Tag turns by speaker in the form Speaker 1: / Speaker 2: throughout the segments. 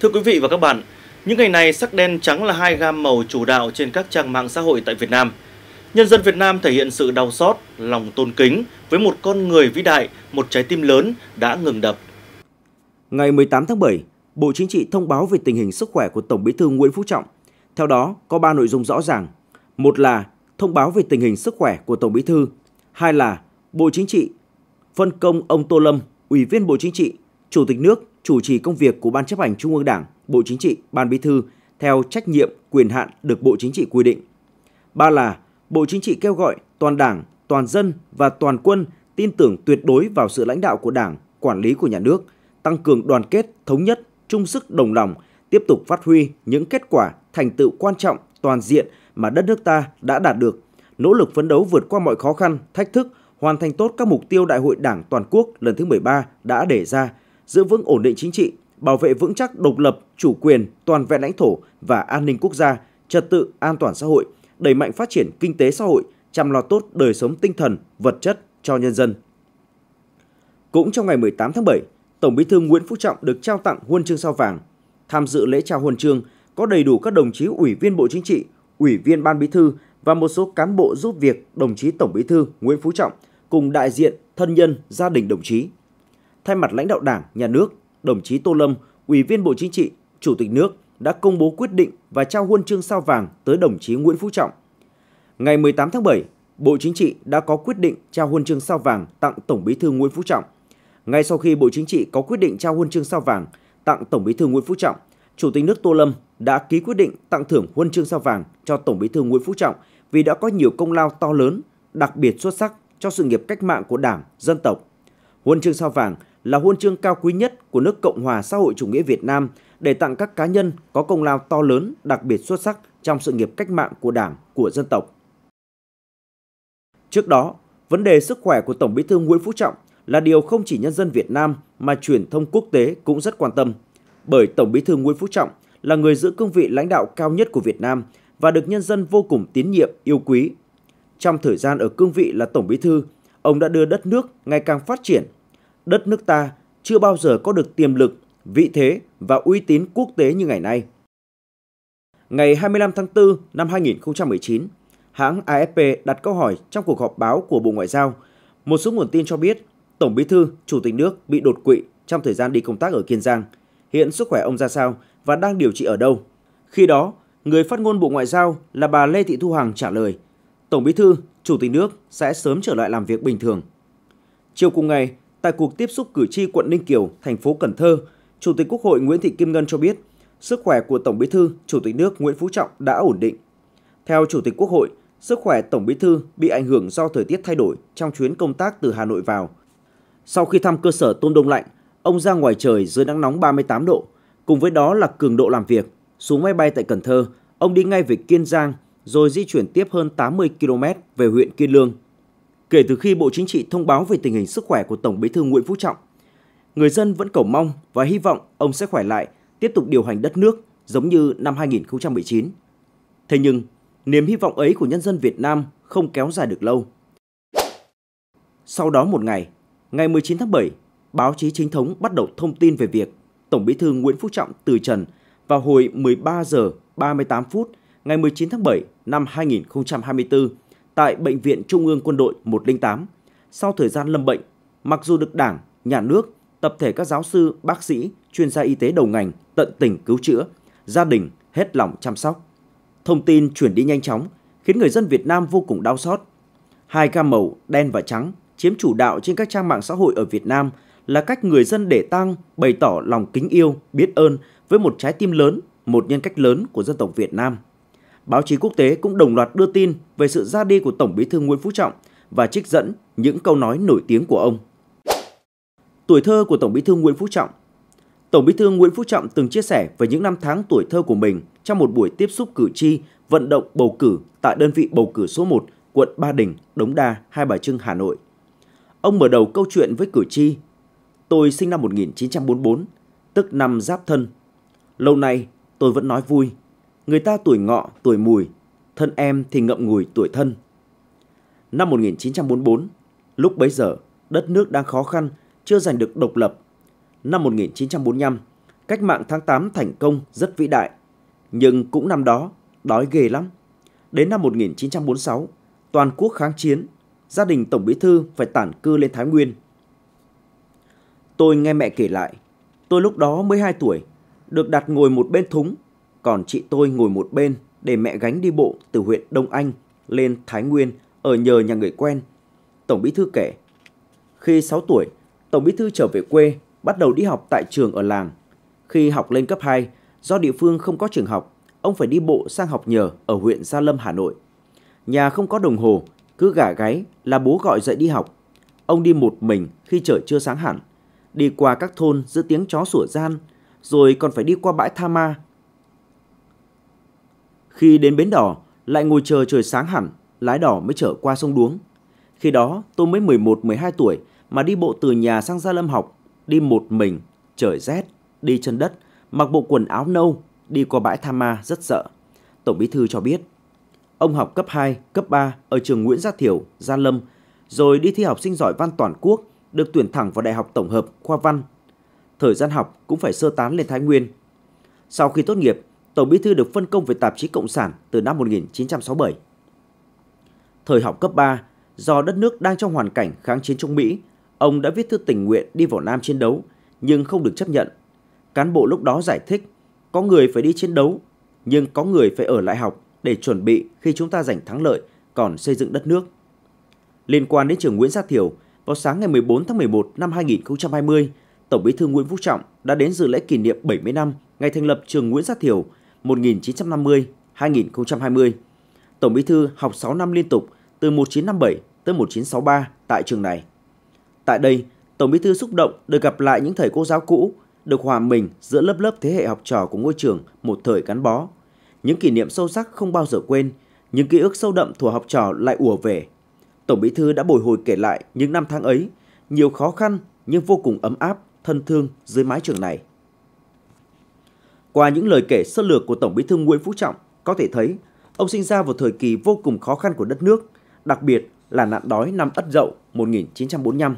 Speaker 1: Thưa quý vị và các bạn, những ngày này sắc đen trắng là hai gam màu chủ đạo trên các trang mạng xã hội tại Việt Nam. Nhân dân Việt Nam thể hiện sự đau xót, lòng tôn kính với một con người vĩ đại, một trái tim lớn đã ngừng đập. Ngày 18 tháng 7, Bộ Chính trị thông báo về tình hình sức khỏe của Tổng Bí thư Nguyễn Phú Trọng. Theo đó, có 3 nội dung rõ ràng. Một là thông báo về tình hình sức khỏe của Tổng Bí thư. Hai là Bộ Chính trị phân công ông Tô Lâm, Ủy viên Bộ Chính trị, Chủ tịch nước chủ trì công việc của Ban chấp hành Trung ương Đảng, Bộ Chính trị, Ban Bí thư theo trách nhiệm, quyền hạn được Bộ Chính trị quy định. Ba là Bộ Chính trị kêu gọi toàn Đảng, toàn dân và toàn quân tin tưởng tuyệt đối vào sự lãnh đạo của Đảng, quản lý của nhà nước, tăng cường đoàn kết, thống nhất, chung sức đồng lòng, tiếp tục phát huy những kết quả, thành tựu quan trọng, toàn diện mà đất nước ta đã đạt được, nỗ lực phấn đấu vượt qua mọi khó khăn, thách thức, hoàn thành tốt các mục tiêu Đại hội Đảng toàn quốc lần thứ 13 đã đề ra – giữ vững ổn định chính trị, bảo vệ vững chắc độc lập, chủ quyền, toàn vẹn lãnh thổ và an ninh quốc gia, trật tự an toàn xã hội, đẩy mạnh phát triển kinh tế xã hội, chăm lo tốt đời sống tinh thần, vật chất cho nhân dân. Cũng trong ngày 18 tháng 7, Tổng Bí thư Nguyễn Phú Trọng được trao tặng huân chương sao vàng. Tham dự lễ trao huân chương có đầy đủ các đồng chí Ủy viên Bộ Chính trị, Ủy viên Ban Bí thư và một số cán bộ giúp việc đồng chí Tổng Bí thư Nguyễn Phú Trọng cùng đại diện thân nhân gia đình đồng chí thay mặt lãnh đạo Đảng, Nhà nước, đồng chí Tô Lâm, Ủy viên Bộ Chính trị, Chủ tịch nước đã công bố quyết định và trao huân chương sao vàng tới đồng chí Nguyễn Phú Trọng. Ngày 18 tháng 7, Bộ Chính trị đã có quyết định trao huân chương sao vàng tặng Tổng Bí thư Nguyễn Phú Trọng. Ngay sau khi Bộ Chính trị có quyết định trao huân chương sao vàng tặng Tổng Bí thư Nguyễn Phú Trọng, Chủ tịch nước Tô Lâm đã ký quyết định tặng thưởng huân chương sao vàng cho Tổng Bí thư Nguyễn Phú Trọng vì đã có nhiều công lao to lớn, đặc biệt xuất sắc cho sự nghiệp cách mạng của Đảng, dân tộc. Huân chương sao vàng là huân chương cao quý nhất của nước Cộng hòa xã hội chủ nghĩa Việt Nam để tặng các cá nhân có công lao to lớn, đặc biệt xuất sắc trong sự nghiệp cách mạng của Đảng, của dân tộc. Trước đó, vấn đề sức khỏe của Tổng Bí thư Nguyễn Phú Trọng là điều không chỉ nhân dân Việt Nam mà truyền thông quốc tế cũng rất quan tâm, bởi Tổng Bí thư Nguyễn Phú Trọng là người giữ cương vị lãnh đạo cao nhất của Việt Nam và được nhân dân vô cùng tín nhiệm, yêu quý. Trong thời gian ở cương vị là Tổng Bí thư, ông đã đưa đất nước ngày càng phát triển đất nước ta chưa bao giờ có được tiềm lực, vị thế và uy tín quốc tế như ngày nay. Ngày 25 tháng 4 năm 2019, hãng AFP đặt câu hỏi trong cuộc họp báo của Bộ Ngoại giao. Một số nguồn tin cho biết Tổng Bí thư, Chủ tịch nước bị đột quỵ trong thời gian đi công tác ở Kiên Giang. Hiện sức khỏe ông ra sao và đang điều trị ở đâu? Khi đó, người phát ngôn Bộ Ngoại giao là bà Lê Thị Thu Hằng trả lời, Tổng Bí thư, Chủ tịch nước sẽ sớm trở lại làm việc bình thường. Chiều cùng ngày, Tại cuộc tiếp xúc cử tri quận Ninh Kiều, thành phố Cần Thơ, Chủ tịch Quốc hội Nguyễn Thị Kim Ngân cho biết, sức khỏe của Tổng Bí thư, Chủ tịch nước Nguyễn Phú Trọng đã ổn định. Theo Chủ tịch Quốc hội, sức khỏe Tổng Bí thư bị ảnh hưởng do thời tiết thay đổi trong chuyến công tác từ Hà Nội vào. Sau khi thăm cơ sở tôm đông lạnh, ông ra ngoài trời dưới nắng nóng 38 độ, cùng với đó là cường độ làm việc. Xuống máy bay tại Cần Thơ, ông đi ngay về Kiên Giang rồi di chuyển tiếp hơn 80 km về huyện Kiên Lương Kể từ khi Bộ Chính trị thông báo về tình hình sức khỏe của Tổng Bí thư Nguyễn Phú Trọng, người dân vẫn cầu mong và hy vọng ông sẽ khỏe lại, tiếp tục điều hành đất nước giống như năm 2019. Thế nhưng, niềm hy vọng ấy của nhân dân Việt Nam không kéo dài được lâu. Sau đó một ngày, ngày 19 tháng 7, báo chí chính thống bắt đầu thông tin về việc Tổng Bí thư Nguyễn Phú Trọng từ trần vào hồi 13 giờ 38 phút ngày 19 tháng 7 năm 2024 tại Bệnh viện Trung ương Quân đội 108. Sau thời gian lâm bệnh, mặc dù được Đảng, Nhà nước, tập thể các giáo sư, bác sĩ, chuyên gia y tế đầu ngành tận tình cứu chữa, gia đình hết lòng chăm sóc. Thông tin chuyển đi nhanh chóng, khiến người dân Việt Nam vô cùng đau xót. Hai ca màu đen và trắng chiếm chủ đạo trên các trang mạng xã hội ở Việt Nam là cách người dân để tăng bày tỏ lòng kính yêu, biết ơn với một trái tim lớn, một nhân cách lớn của dân tộc Việt Nam báo chí quốc tế cũng đồng loạt đưa tin về sự ra đi của Tổng bí thư Nguyễn Phú Trọng và trích dẫn những câu nói nổi tiếng của ông. Tuổi thơ của Tổng bí thư Nguyễn Phú Trọng Tổng bí thư Nguyễn Phú Trọng từng chia sẻ về những năm tháng tuổi thơ của mình trong một buổi tiếp xúc cử tri vận động bầu cử tại đơn vị bầu cử số 1, quận Ba Đình, Đống Đa, Hai Bà Trưng, Hà Nội. Ông mở đầu câu chuyện với cử tri. Tôi sinh năm 1944, tức năm Giáp Thân. Lâu nay, tôi vẫn nói vui Người ta tuổi ngọ, tuổi mùi, thân em thì ngậm ngùi tuổi thân. Năm 1944, lúc bấy giờ, đất nước đang khó khăn, chưa giành được độc lập. Năm 1945, cách mạng tháng 8 thành công rất vĩ đại, nhưng cũng năm đó, đói ghê lắm. Đến năm 1946, toàn quốc kháng chiến, gia đình Tổng Bí Thư phải tản cư lên Thái Nguyên. Tôi nghe mẹ kể lại, tôi lúc đó mới 2 tuổi, được đặt ngồi một bên thúng còn chị tôi ngồi một bên để mẹ gánh đi bộ từ huyện Đông Anh lên Thái Nguyên ở nhờ nhà người quen. Tổng bí thư kể, khi 6 tuổi, Tổng bí thư trở về quê, bắt đầu đi học tại trường ở làng. Khi học lên cấp 2, do địa phương không có trường học, ông phải đi bộ sang học nhờ ở huyện Gia Lâm, Hà Nội. Nhà không có đồng hồ, cứ gả gáy là bố gọi dậy đi học. Ông đi một mình khi trời chưa sáng hẳn, đi qua các thôn giữa tiếng chó sủa gian, rồi còn phải đi qua bãi Tha Ma khi đến bến đỏ, lại ngồi chờ trời sáng hẳn, lái đỏ mới trở qua sông Đuống. Khi đó, tôi mới 11-12 tuổi mà đi bộ từ nhà sang Gia Lâm học, đi một mình, trời rét, đi chân đất, mặc bộ quần áo nâu, đi qua bãi Tham Ma rất sợ. Tổng bí thư cho biết, ông học cấp 2, cấp 3 ở trường Nguyễn Gia Thiểu, Gia Lâm, rồi đi thi học sinh giỏi văn toàn quốc, được tuyển thẳng vào Đại học Tổng hợp Khoa Văn. Thời gian học cũng phải sơ tán lên Thái Nguyên. Sau khi tốt nghiệp, Tổng Bí thư được phân công về tạp chí Cộng sản từ năm 1967. Thời học cấp 3, do đất nước đang trong hoàn cảnh kháng chiến chống Mỹ, ông đã viết thư tình nguyện đi vào Nam chiến đấu nhưng không được chấp nhận. Cán bộ lúc đó giải thích, có người phải đi chiến đấu, nhưng có người phải ở lại học để chuẩn bị khi chúng ta giành thắng lợi còn xây dựng đất nước. Liên quan đến trường Nguyễn Gia Thiểu, vào sáng ngày 14 tháng 11 năm 2020, Tổng Bí thư Nguyễn Phú Trọng đã đến dự lễ kỷ niệm 70 năm ngày thành lập trường Nguyễn Gia Thiểu 1950-2020. Tổng Bí thư học 6 năm liên tục từ 1957 tới 1963 tại trường này. Tại đây, Tổng Bí thư xúc động được gặp lại những thầy cô giáo cũ, được hòa mình giữa lớp lớp thế hệ học trò của ngôi trường một thời gắn bó. Những kỷ niệm sâu sắc không bao giờ quên, những ký ức sâu đậm thuở học trò lại ùa về. Tổng Bí thư đã bồi hồi kể lại những năm tháng ấy, nhiều khó khăn nhưng vô cùng ấm áp, thân thương dưới mái trường này. Qua những lời kể sơ lược của Tổng Bí thư Nguyễn Phú Trọng, có thể thấy ông sinh ra vào thời kỳ vô cùng khó khăn của đất nước, đặc biệt là nạn đói năm Ất Dậu 1945.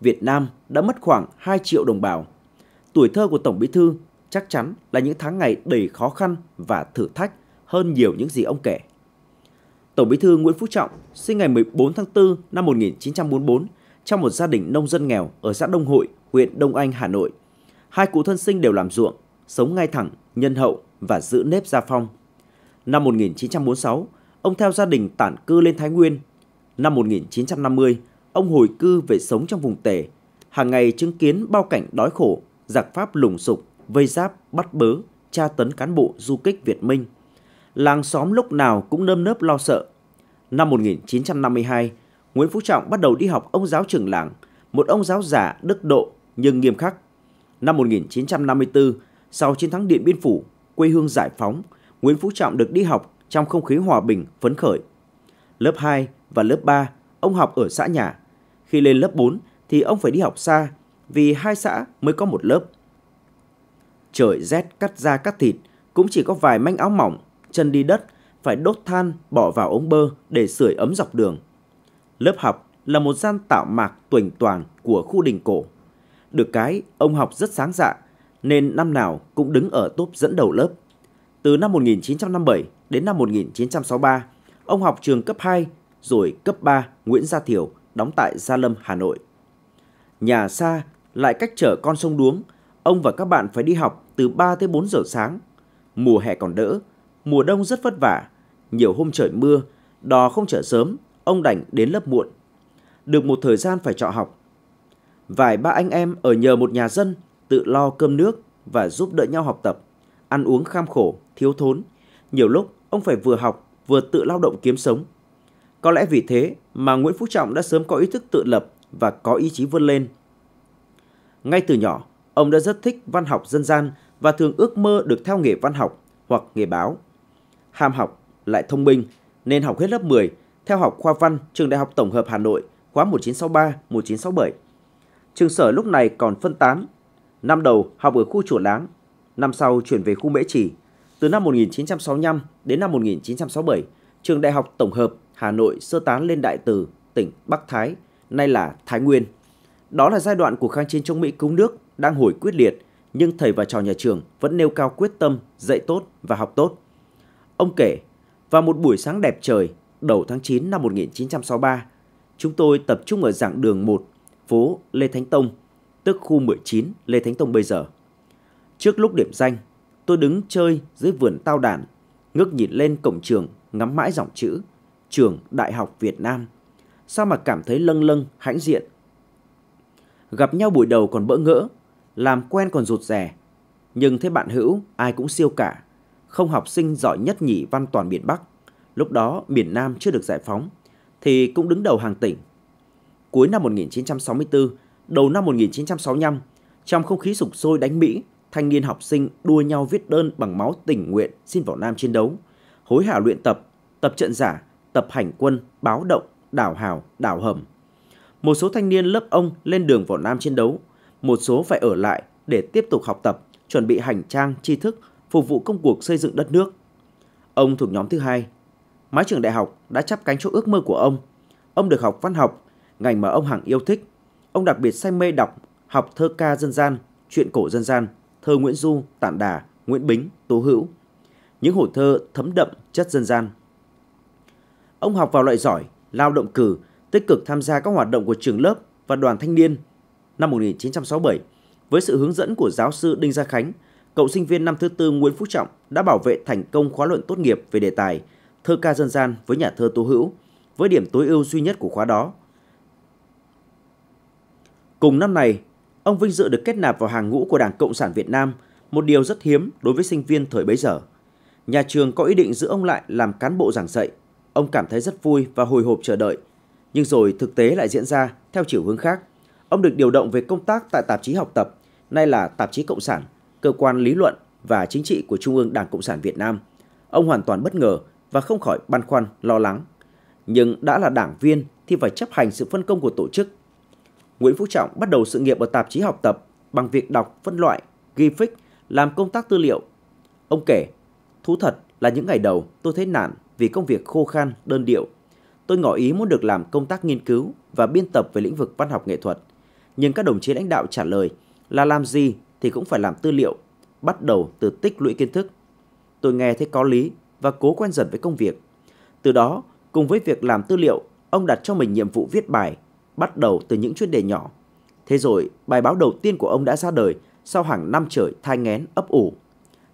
Speaker 1: Việt Nam đã mất khoảng 2 triệu đồng bào. Tuổi thơ của Tổng Bí thư chắc chắn là những tháng ngày đầy khó khăn và thử thách hơn nhiều những gì ông kể. Tổng Bí thư Nguyễn Phú Trọng sinh ngày 14 tháng 4 năm 1944 trong một gia đình nông dân nghèo ở xã Đông Hội, huyện Đông Anh, Hà Nội. Hai cụ thân sinh đều làm ruộng, sống ngay thẳng, nhân hậu và giữ nếp gia phong. Năm 1946, ông theo gia đình tản cư lên Thái Nguyên. Năm 1950, ông hồi cư về sống trong vùng tề, hàng ngày chứng kiến bao cảnh đói khổ, giặc Pháp lùng sục, vây giáp, bắt bớ, tra tấn cán bộ du kích Việt Minh. Làng xóm lúc nào cũng nơm nớp lo sợ. Năm 1952, Nguyễn Phú Trọng bắt đầu đi học ông giáo trưởng làng, một ông giáo giả đức độ nhưng nghiêm khắc. Năm 1954, sau chiến thắng Điện Biên Phủ, quê hương giải phóng, Nguyễn Phú Trọng được đi học trong không khí hòa bình, phấn khởi. Lớp 2 và lớp 3, ông học ở xã nhà. Khi lên lớp 4 thì ông phải đi học xa, vì hai xã mới có một lớp. Trời rét cắt da cắt thịt, cũng chỉ có vài manh áo mỏng, chân đi đất, phải đốt than bỏ vào ống bơ để sưởi ấm dọc đường. Lớp học là một gian tạo mạc tuỳnh toàn của khu đình cổ. Được cái, ông học rất sáng dạ, nên năm nào cũng đứng ở top dẫn đầu lớp. Từ năm 1957 đến năm 1963, ông học trường cấp 2 rồi cấp 3 Nguyễn Gia Thiểu đóng tại Gia Lâm, Hà Nội. Nhà xa lại cách trở con sông Đuống, ông và các bạn phải đi học từ 3 tới 4 giờ sáng. Mùa hè còn đỡ, mùa đông rất vất vả, nhiều hôm trời mưa, đò không trở sớm, ông đành đến lớp muộn. Được một thời gian phải trọ học. Vài ba anh em ở nhờ một nhà dân tự lo cơm nước và giúp đỡ nhau học tập, ăn uống kham khổ, thiếu thốn. Nhiều lúc ông phải vừa học vừa tự lao động kiếm sống. Có lẽ vì thế mà Nguyễn Phú Trọng đã sớm có ý thức tự lập và có ý chí vươn lên. Ngay từ nhỏ, ông đã rất thích văn học dân gian và thường ước mơ được theo nghề văn học hoặc nghề báo. Ham học lại thông minh nên học hết lớp 10, theo học khoa văn trường Đại học Tổng hợp Hà Nội khóa 1963-1967. Trường sở lúc này còn phân tán Năm đầu học ở khu Chùa Láng, năm sau chuyển về khu Mễ Trì. Từ năm 1965 đến năm 1967, trường Đại học Tổng hợp Hà Nội sơ tán lên Đại Từ, tỉnh Bắc Thái, nay là Thái Nguyên. Đó là giai đoạn của kháng chiến chống Mỹ cứu nước đang hồi quyết liệt, nhưng thầy và trò nhà trường vẫn nêu cao quyết tâm dạy tốt và học tốt. Ông kể, vào một buổi sáng đẹp trời, đầu tháng 9 năm 1963, chúng tôi tập trung ở giảng đường 1, phố Lê Thánh Tông, tức khu 19 Lê Thánh Tông bây giờ. Trước lúc điểm danh, tôi đứng chơi dưới vườn tao đàn, ngước nhìn lên cổng trường, ngắm mãi dòng chữ Trường Đại học Việt Nam. Sao mà cảm thấy lâng lâng, hãnh diện. Gặp nhau buổi đầu còn bỡ ngỡ, làm quen còn rụt rè. Nhưng thế bạn hữu, ai cũng siêu cả. Không học sinh giỏi nhất nhì văn toàn miền Bắc. Lúc đó miền Nam chưa được giải phóng, thì cũng đứng đầu hàng tỉnh. Cuối năm 1964, đầu năm 1965, trong không khí sục sôi đánh Mỹ, thanh niên học sinh đua nhau viết đơn bằng máu tình nguyện xin vào Nam chiến đấu, hối hả luyện tập, tập trận giả, tập hành quân, báo động, đảo hào, đảo hầm. Một số thanh niên lớp ông lên đường vào Nam chiến đấu, một số phải ở lại để tiếp tục học tập, chuẩn bị hành trang, tri thức, phục vụ công cuộc xây dựng đất nước. Ông thuộc nhóm thứ hai. Mái trường đại học đã chắp cánh cho ước mơ của ông. Ông được học văn học, ngành mà ông hằng yêu thích, Ông đặc biệt say mê đọc, học thơ ca dân gian, truyện cổ dân gian, thơ Nguyễn Du, Tản Đà, Nguyễn Bính, Tố Hữu. Những hổ thơ thấm đậm chất dân gian. Ông học vào loại giỏi, lao động cử, tích cực tham gia các hoạt động của trường lớp và đoàn thanh niên. Năm 1967, với sự hướng dẫn của giáo sư Đinh Gia Khánh, cậu sinh viên năm thứ tư Nguyễn Phú Trọng đã bảo vệ thành công khóa luận tốt nghiệp về đề tài thơ ca dân gian với nhà thơ Tố Hữu, với điểm tối ưu duy nhất của khóa đó – Cùng năm này, ông vinh dự được kết nạp vào hàng ngũ của Đảng Cộng sản Việt Nam, một điều rất hiếm đối với sinh viên thời bấy giờ. Nhà trường có ý định giữ ông lại làm cán bộ giảng dạy. Ông cảm thấy rất vui và hồi hộp chờ đợi. Nhưng rồi thực tế lại diễn ra theo chiều hướng khác. Ông được điều động về công tác tại tạp chí học tập, nay là tạp chí Cộng sản, cơ quan lý luận và chính trị của Trung ương Đảng Cộng sản Việt Nam. Ông hoàn toàn bất ngờ và không khỏi băn khoăn, lo lắng. Nhưng đã là đảng viên thì phải chấp hành sự phân công của tổ chức Nguyễn Phú Trọng bắt đầu sự nghiệp ở tạp chí học tập bằng việc đọc, phân loại, ghi phích, làm công tác tư liệu. Ông kể, thú thật là những ngày đầu tôi thấy nản vì công việc khô khan, đơn điệu. Tôi ngỏ ý muốn được làm công tác nghiên cứu và biên tập về lĩnh vực văn học nghệ thuật. Nhưng các đồng chí lãnh đạo trả lời là làm gì thì cũng phải làm tư liệu, bắt đầu từ tích lũy kiến thức. Tôi nghe thấy có lý và cố quen dần với công việc. Từ đó, cùng với việc làm tư liệu, ông đặt cho mình nhiệm vụ viết bài bắt đầu từ những chuyên đề nhỏ. Thế rồi, bài báo đầu tiên của ông đã ra đời sau hàng năm trời thai ngén ấp ủ.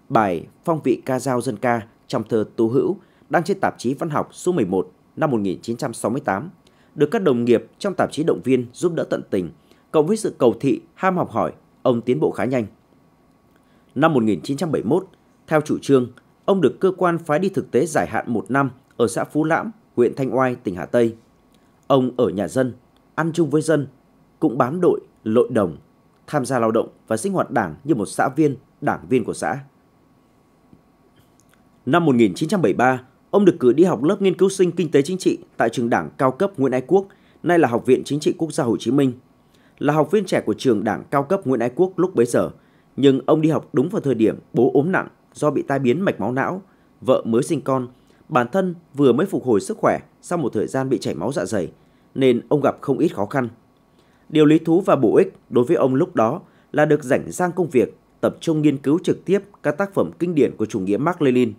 Speaker 1: Bài Phong vị ca dao dân ca trong thơ Tú Hữu đăng trên tạp chí Văn học số 11 năm 1968, được các đồng nghiệp trong tạp chí Động viên giúp đỡ tận tình, cộng với sự cầu thị, ham học hỏi, ông tiến bộ khá nhanh. Năm 1971, theo chủ trương, ông được cơ quan phái đi thực tế giải hạn một năm ở xã Phú Lãm, huyện Thanh Oai, tỉnh Hà Tây. Ông ở nhà dân, ăn chung với dân, cũng bám đội, lội đồng, tham gia lao động và sinh hoạt đảng như một xã viên, đảng viên của xã. Năm 1973, ông được cử đi học lớp nghiên cứu sinh kinh tế chính trị tại trường đảng cao cấp Nguyễn Ái Quốc, nay là Học viện Chính trị Quốc gia Hồ Chí Minh. Là học viên trẻ của trường đảng cao cấp Nguyễn Ái Quốc lúc bấy giờ, nhưng ông đi học đúng vào thời điểm bố ốm nặng do bị tai biến mạch máu não, vợ mới sinh con, bản thân vừa mới phục hồi sức khỏe sau một thời gian bị chảy máu dạ dày – nên ông gặp không ít khó khăn. Điều lý thú và bổ ích đối với ông lúc đó là được rảnh sang công việc, tập trung nghiên cứu trực tiếp các tác phẩm kinh điển của chủ nghĩa Mark Lenin.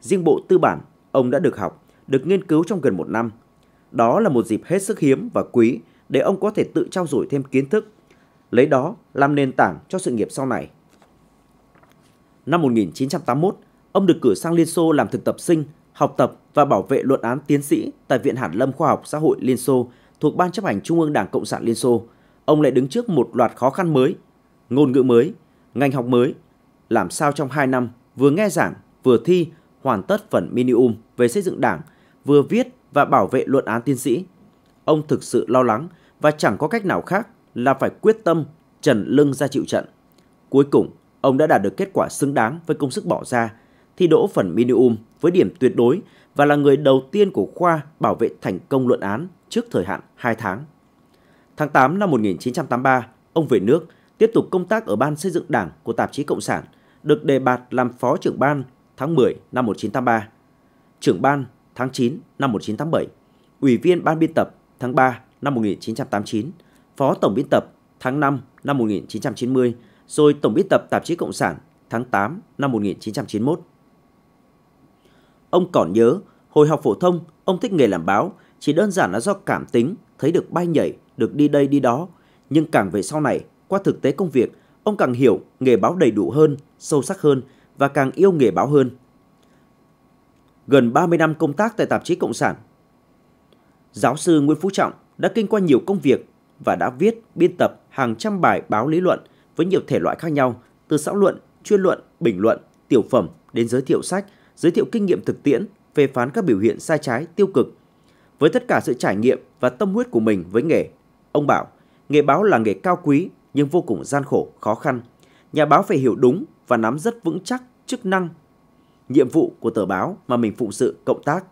Speaker 1: Riêng bộ tư bản, ông đã được học, được nghiên cứu trong gần một năm. Đó là một dịp hết sức hiếm và quý để ông có thể tự trao dồi thêm kiến thức, lấy đó làm nền tảng cho sự nghiệp sau này. Năm 1981, ông được cử sang Liên Xô làm thực tập sinh học tập và bảo vệ luận án tiến sĩ tại Viện Hàn Lâm Khoa học Xã hội Liên Xô thuộc Ban chấp hành Trung ương Đảng Cộng sản Liên Xô, ông lại đứng trước một loạt khó khăn mới, ngôn ngữ mới, ngành học mới. Làm sao trong 2 năm vừa nghe giảng, vừa thi, hoàn tất phần minimum về xây dựng đảng, vừa viết và bảo vệ luận án tiến sĩ. Ông thực sự lo lắng và chẳng có cách nào khác là phải quyết tâm trần lưng ra chịu trận. Cuối cùng, ông đã đạt được kết quả xứng đáng với công sức bỏ ra – thi đỗ phần minimum với điểm tuyệt đối và là người đầu tiên của khoa bảo vệ thành công luận án trước thời hạn 2 tháng. Tháng 8 năm 1983, ông về nước, tiếp tục công tác ở Ban xây dựng Đảng của tạp chí Cộng sản, được đề bạt làm phó trưởng ban tháng 10 năm 1983, trưởng ban tháng 9 năm 1987, ủy viên ban biên tập tháng 3 năm 1989, phó tổng biên tập tháng 5 năm 1990, rồi tổng biên tập tạp chí Cộng sản tháng 8 năm 1991. Ông còn nhớ, hồi học phổ thông, ông thích nghề làm báo, chỉ đơn giản là do cảm tính, thấy được bay nhảy, được đi đây đi đó. Nhưng càng về sau này, qua thực tế công việc, ông càng hiểu nghề báo đầy đủ hơn, sâu sắc hơn và càng yêu nghề báo hơn. Gần 30 năm công tác tại tạp chí Cộng sản, giáo sư Nguyễn Phú Trọng đã kinh qua nhiều công việc và đã viết, biên tập hàng trăm bài báo lý luận với nhiều thể loại khác nhau, từ xã luận, chuyên luận, bình luận, tiểu phẩm đến giới thiệu sách – giới thiệu kinh nghiệm thực tiễn phê phán các biểu hiện sai trái tiêu cực. Với tất cả sự trải nghiệm và tâm huyết của mình với nghề, ông bảo, nghề báo là nghề cao quý nhưng vô cùng gian khổ, khó khăn. Nhà báo phải hiểu đúng và nắm rất vững chắc chức năng, nhiệm vụ của tờ báo mà mình phụng sự cộng tác.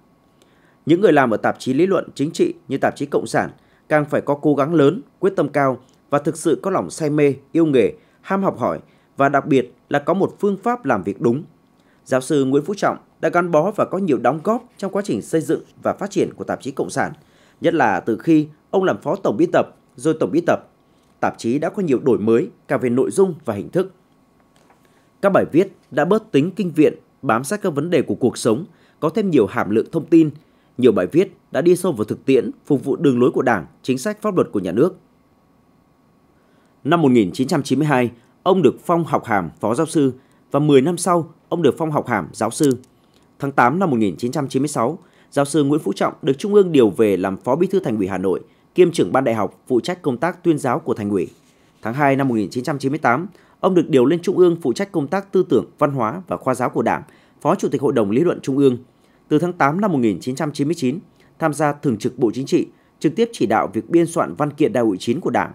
Speaker 1: Những người làm ở tạp chí lý luận chính trị như tạp chí Cộng sản càng phải có cố gắng lớn, quyết tâm cao và thực sự có lòng say mê, yêu nghề, ham học hỏi và đặc biệt là có một phương pháp làm việc đúng, giáo sư Nguyễn Phú Trọng đã gắn bó và có nhiều đóng góp trong quá trình xây dựng và phát triển của tạp chí Cộng sản, nhất là từ khi ông làm phó tổng biên tập rồi tổng biên tập. Tạp chí đã có nhiều đổi mới cả về nội dung và hình thức. Các bài viết đã bớt tính kinh viện, bám sát các vấn đề của cuộc sống, có thêm nhiều hàm lượng thông tin. Nhiều bài viết đã đi sâu vào thực tiễn, phục vụ đường lối của Đảng, chính sách pháp luật của nhà nước. Năm 1992, ông được phong học hàm phó giáo sư và 10 năm sau ông được phong học hàm giáo sư. Tháng 8 năm 1996, giáo sư Nguyễn Phú Trọng được Trung ương điều về làm Phó Bí thư Thành ủy Hà Nội, kiêm trưởng ban đại học phụ trách công tác tuyên giáo của Thành ủy. Tháng 2 năm 1998, ông được điều lên Trung ương phụ trách công tác tư tưởng, văn hóa và khoa giáo của Đảng, Phó Chủ tịch Hội đồng lý luận Trung ương. Từ tháng 8 năm 1999, tham gia thường trực Bộ Chính trị, trực tiếp chỉ đạo việc biên soạn văn kiện Đại hội 9 của Đảng.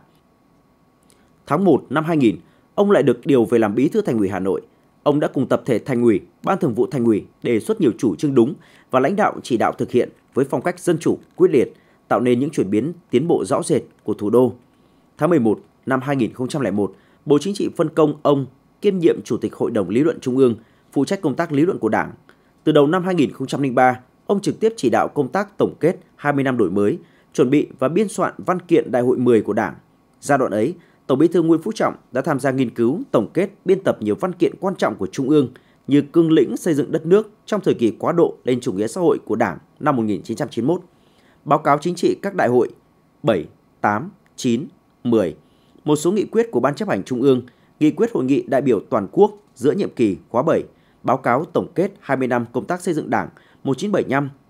Speaker 1: Tháng 1 năm 2000, ông lại được điều về làm Bí thư Thành ủy Hà Nội, Ông đã cùng tập thể thành ủy, ban thường vụ thành ủy đề xuất nhiều chủ trương đúng và lãnh đạo chỉ đạo thực hiện với phong cách dân chủ, quyết liệt, tạo nên những chuyển biến tiến bộ rõ rệt của thủ đô. Tháng 11 năm 2001, Bộ Chính trị phân công ông kiêm nhiệm Chủ tịch Hội đồng Lý luận Trung ương, phụ trách công tác lý luận của Đảng. Từ đầu năm 2003, ông trực tiếp chỉ đạo công tác tổng kết 20 năm đổi mới, chuẩn bị và biên soạn văn kiện Đại hội 10 của Đảng. Giai đoạn ấy, Tổng Bí thư Nguyễn Phú Trọng đã tham gia nghiên cứu, tổng kết, biên tập nhiều văn kiện quan trọng của Trung ương như cương lĩnh xây dựng đất nước trong thời kỳ quá độ lên chủ nghĩa xã hội của Đảng năm 1991, báo cáo chính trị các đại hội 7, 8, 9, 10, một số nghị quyết của Ban chấp hành Trung ương, nghị quyết hội nghị đại biểu toàn quốc giữa nhiệm kỳ khóa 7, báo cáo tổng kết 20 năm công tác xây dựng Đảng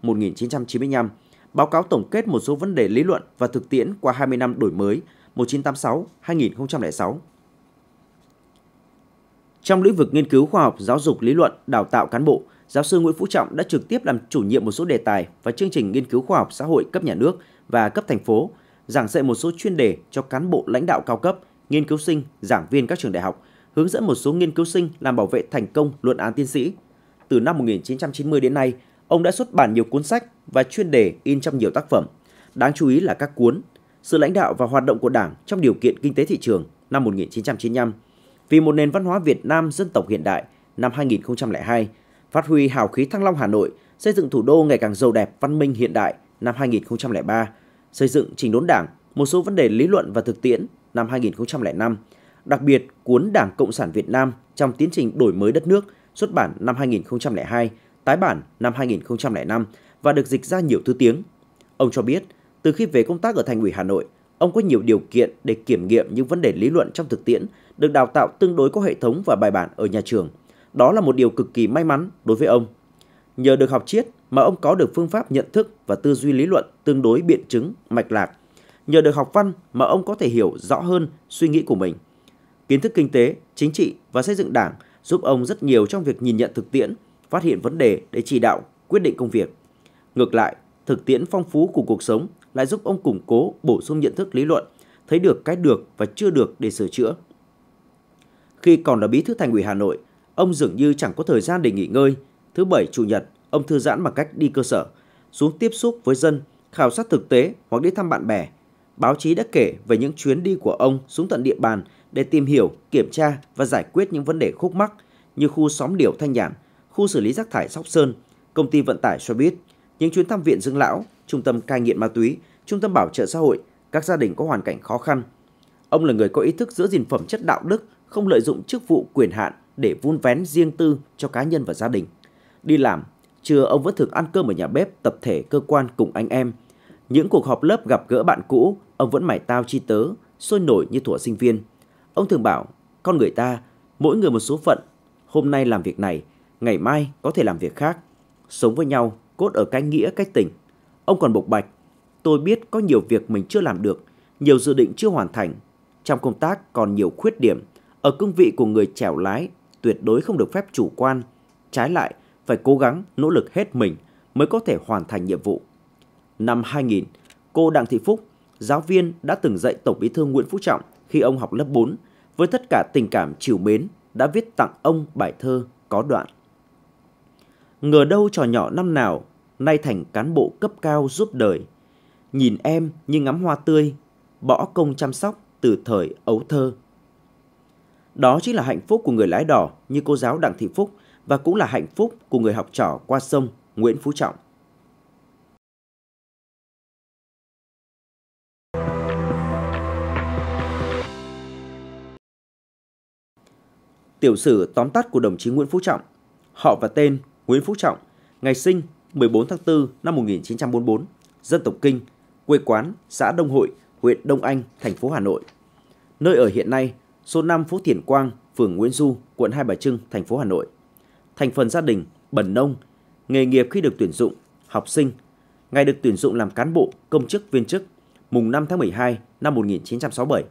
Speaker 1: 1975-1995, báo cáo tổng kết một số vấn đề lý luận và thực tiễn qua 20 năm đổi mới 1986-2006. Trong lĩnh vực nghiên cứu khoa học, giáo dục lý luận, đào tạo cán bộ, giáo sư Nguyễn Phú Trọng đã trực tiếp làm chủ nhiệm một số đề tài và chương trình nghiên cứu khoa học xã hội cấp nhà nước và cấp thành phố, giảng dạy một số chuyên đề cho cán bộ lãnh đạo cao cấp, nghiên cứu sinh, giảng viên các trường đại học, hướng dẫn một số nghiên cứu sinh làm bảo vệ thành công luận án tiến sĩ. Từ năm 1990 đến nay, ông đã xuất bản nhiều cuốn sách và chuyên đề in trong nhiều tác phẩm. Đáng chú ý là các cuốn sự lãnh đạo và hoạt động của Đảng trong điều kiện kinh tế thị trường năm 1995 vì một nền văn hóa Việt Nam dân tộc hiện đại năm 2002, phát huy hào khí Thăng Long Hà Nội, xây dựng thủ đô ngày càng giàu đẹp, văn minh hiện đại năm 2003, xây dựng trình đốn Đảng một số vấn đề lý luận và thực tiễn năm 2005, đặc biệt cuốn Đảng Cộng sản Việt Nam trong tiến trình đổi mới đất nước xuất bản năm 2002, tái bản năm 2005 và được dịch ra nhiều thứ tiếng. Ông cho biết, từ khi về công tác ở thành ủy Hà Nội, ông có nhiều điều kiện để kiểm nghiệm những vấn đề lý luận trong thực tiễn được đào tạo tương đối có hệ thống và bài bản ở nhà trường. Đó là một điều cực kỳ may mắn đối với ông. Nhờ được học triết mà ông có được phương pháp nhận thức và tư duy lý luận tương đối biện chứng, mạch lạc. Nhờ được học văn mà ông có thể hiểu rõ hơn suy nghĩ của mình. Kiến thức kinh tế, chính trị và xây dựng đảng giúp ông rất nhiều trong việc nhìn nhận thực tiễn, phát hiện vấn đề để chỉ đạo, quyết định công việc. Ngược lại, thực tiễn phong phú của cuộc sống lại giúp ông củng cố, bổ sung nhận thức lý luận, thấy được cái được và chưa được để sửa chữa. Khi còn là bí thư thành ủy Hà Nội, ông dường như chẳng có thời gian để nghỉ ngơi. Thứ bảy, chủ nhật, ông thư giãn bằng cách đi cơ sở, xuống tiếp xúc với dân, khảo sát thực tế hoặc đi thăm bạn bè. Báo chí đã kể về những chuyến đi của ông xuống tận địa bàn để tìm hiểu, kiểm tra và giải quyết những vấn đề khúc mắc như khu xóm điểu Thanh Nhàn, khu xử lý rác thải Sóc Sơn, công ty vận tải xe buýt, những chuyến thăm viện dưỡng lão, trung tâm cai nghiện ma túy, trung tâm bảo trợ xã hội, các gia đình có hoàn cảnh khó khăn. Ông là người có ý thức giữ gìn phẩm chất đạo đức, không lợi dụng chức vụ quyền hạn để vun vén riêng tư cho cá nhân và gia đình. Đi làm, trưa ông vẫn thường ăn cơm ở nhà bếp tập thể cơ quan cùng anh em. Những cuộc họp lớp gặp gỡ bạn cũ, ông vẫn mải tao chi tớ, sôi nổi như thủa sinh viên. Ông thường bảo, con người ta, mỗi người một số phận, hôm nay làm việc này, ngày mai có thể làm việc khác. Sống với nhau cốt ở cái nghĩa cách tỉnh. Ông còn bộc bạch, tôi biết có nhiều việc mình chưa làm được, nhiều dự định chưa hoàn thành. Trong công tác còn nhiều khuyết điểm, ở cương vị của người chèo lái tuyệt đối không được phép chủ quan. Trái lại, phải cố gắng, nỗ lực hết mình mới có thể hoàn thành nhiệm vụ. Năm 2000, cô Đặng Thị Phúc, giáo viên đã từng dạy Tổng bí thư Nguyễn Phú Trọng khi ông học lớp 4, với tất cả tình cảm chiều mến đã viết tặng ông bài thơ có đoạn. Ngờ đâu trò nhỏ năm nào nay thành cán bộ cấp cao giúp đời. Nhìn em như ngắm hoa tươi, bỏ công chăm sóc từ thời ấu thơ. Đó chính là hạnh phúc của người lái đỏ như cô giáo Đặng Thị Phúc và cũng là hạnh phúc của người học trò qua sông Nguyễn Phú Trọng. Tiểu sử tóm tắt của đồng chí Nguyễn Phú Trọng, họ và tên Nguyễn Phú Trọng, ngày sinh 14 tháng 4 năm 1944, dân tộc Kinh, quê quán xã Đông Hội, huyện Đông Anh, thành phố Hà Nội. Nơi ở hiện nay, số 5 phố Thiển Quang, phường Nguyễn Du, quận Hai Bà Trưng, thành phố Hà Nội. Thành phần gia đình, bẩn nông, nghề nghiệp khi được tuyển dụng, học sinh, ngày được tuyển dụng làm cán bộ, công chức, viên chức, mùng 5 tháng 12 năm 1967.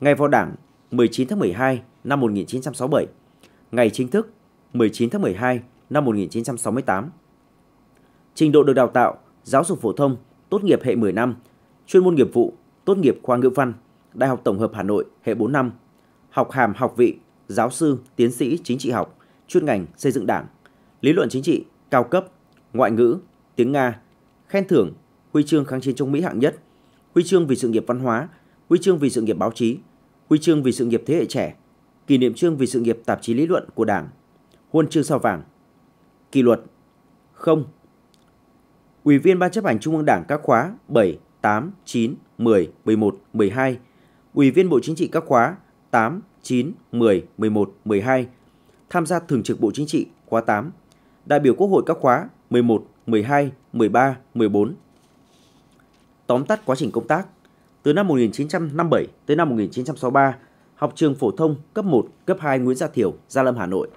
Speaker 1: Ngày vào đảng 19 tháng 12 năm 1967. Ngày chính thức 19 tháng 12 năm 1968 trình độ được đào tạo, giáo dục phổ thông, tốt nghiệp hệ 10 năm, chuyên môn nghiệp vụ, tốt nghiệp khoa ngữ văn, Đại học Tổng hợp Hà Nội hệ 4 năm, học hàm học vị, giáo sư, tiến sĩ chính trị học, chuyên ngành xây dựng đảng, lý luận chính trị, cao cấp, ngoại ngữ, tiếng Nga, khen thưởng, huy chương kháng chiến chống Mỹ hạng nhất, huy chương vì sự nghiệp văn hóa, huy chương vì sự nghiệp báo chí, huy chương vì sự nghiệp thế hệ trẻ, kỷ niệm chương vì sự nghiệp tạp chí lý luận của Đảng, huân chương sao vàng. Kỷ luật: không Ủy viên Ban chấp hành Trung ương Đảng các khóa 7, 8, 9, 10, 11, 12, Ủy viên Bộ Chính trị các khóa 8, 9, 10, 11, 12, tham gia Thường trực Bộ Chính trị khóa 8, đại biểu Quốc hội các khóa 11, 12, 13, 14. Tóm tắt quá trình công tác, từ năm 1957 tới năm 1963, học trường phổ thông cấp 1, cấp 2 Nguyễn Gia Thiểu, Gia Lâm, Hà Nội.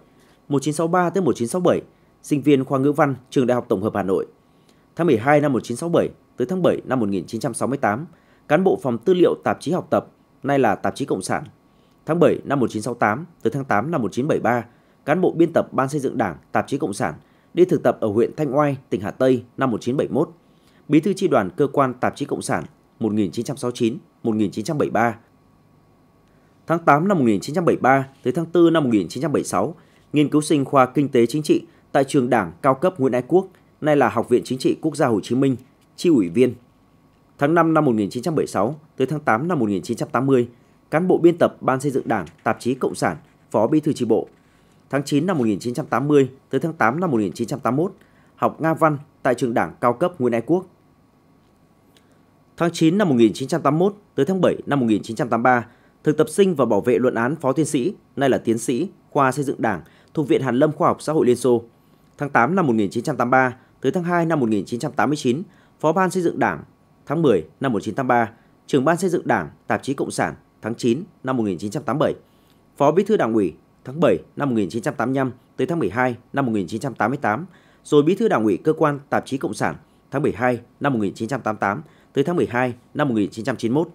Speaker 1: 1963 tới 1967, sinh viên khoa ngữ văn, trường Đại học Tổng hợp Hà Nội tháng 12 năm 1967 tới tháng 7 năm 1968, cán bộ phòng tư liệu tạp chí học tập, nay là tạp chí Cộng sản. Tháng 7 năm 1968 tới tháng 8 năm 1973, cán bộ biên tập Ban xây dựng Đảng, tạp chí Cộng sản, đi thực tập ở huyện Thanh Oai, tỉnh Hà Tây năm 1971. Bí thư tri đoàn cơ quan tạp chí Cộng sản 1969-1973. Tháng 8 năm 1973 tới tháng 4 năm 1976, nghiên cứu sinh khoa Kinh tế Chính trị tại trường Đảng cao cấp Nguyễn Ái Quốc – nay là Học viện Chính trị Quốc gia Hồ Chí Minh, chi ủy viên. Tháng 5 năm 1976 tới tháng 8 năm 1980, cán bộ biên tập Ban xây dựng Đảng, tạp chí Cộng sản, Phó Bí thư chi bộ. Tháng 9 năm 1980 tới tháng 8 năm 1981, học Nga văn tại trường Đảng cao cấp Nguyễn Ái Quốc. Tháng 9 năm 1981 tới tháng 7 năm 1983, thực tập sinh và bảo vệ luận án phó tiến sĩ, nay là tiến sĩ, khoa xây dựng Đảng, thuộc Viện Hàn Lâm Khoa học Xã hội Liên Xô. Tháng 8 năm 1983, tới tháng 2 năm 1989, Phó Ban Xây dựng Đảng, tháng 10 năm 1983, Trưởng Ban Xây dựng Đảng, Tạp chí Cộng sản, tháng 9 năm 1987, Phó Bí thư Đảng ủy, tháng 7 năm 1985 tới tháng 12 năm 1988, rồi Bí thư Đảng ủy Cơ quan Tạp chí Cộng sản, tháng 12 năm 1988 tới tháng 12 năm 1991.